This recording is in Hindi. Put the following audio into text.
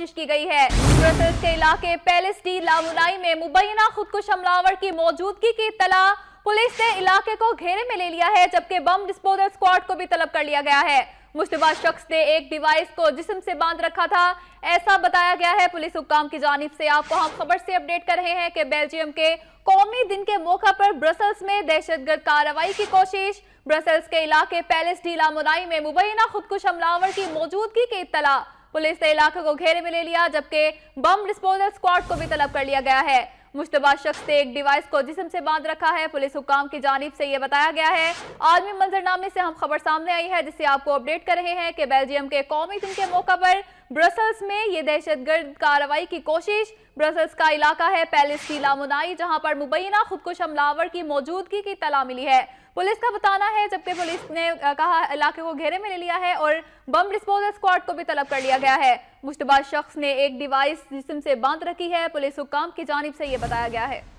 कोशिश की गई है ब्रसेल्स के इलाके पैलेस डी लामुनाई में मुबैना खुदकुश हमलावर की मौजूदगी की इतला पुलिस ने इलाके को घेरे में ले लिया है जबकि बम डिस्पोजल स्क्वाड को भी तलब कर लिया गया है मुश्तबा शख्स ने एक डिवाइस को जिसम से बांध रखा था ऐसा बताया गया है पुलिस हुकाम की जानब से आपको हम खबर से अपडेट कर रहे हैं कि बेल्जियम के कौमी दिन के मौका पर ब्रसल्स में दहशतगर्द कार्रवाई की कोशिश ब्रसल्स के इलाके पैलेस डीला मुनाई में मुबैना खुदकुश हमलावर की मौजूदगी की इतला पुलिस ने इलाके को घेरे में ले लिया जबकि बम डिस्पोजल स्क्वाड को भी तलब कर लिया गया है मुश्तबा शख्स ने एक डिवाइस को जिसम से बांध रखा है पुलिस हुकाम की जानब से यह बताया गया है आलमी मंजरनामे से हम खबर सामने आई है जिससे आपको अपडेट कर रहे हैं कि बेल्जियम के कौमी दिन के मौका पर ब्रसल्स में ये दहशत गर्द कार्रवाई की कोशिश ब्रसल्स का इलाका है पैलेस की लामुनाई जहां पर मुबैना खुदकुश हमलावर की मौजूदगी की तला मिली है पुलिस का बताना है जबकि पुलिस ने कहा इलाके को घेरे में ले लिया है और बम डिस्पोजल स्क्वाड को भी तलब कर लिया गया है मुश्तबा शख्स ने एक डिवाइस जिसम से बांध रखी है पुलिस हुकाम की जानब से ये बताया गया है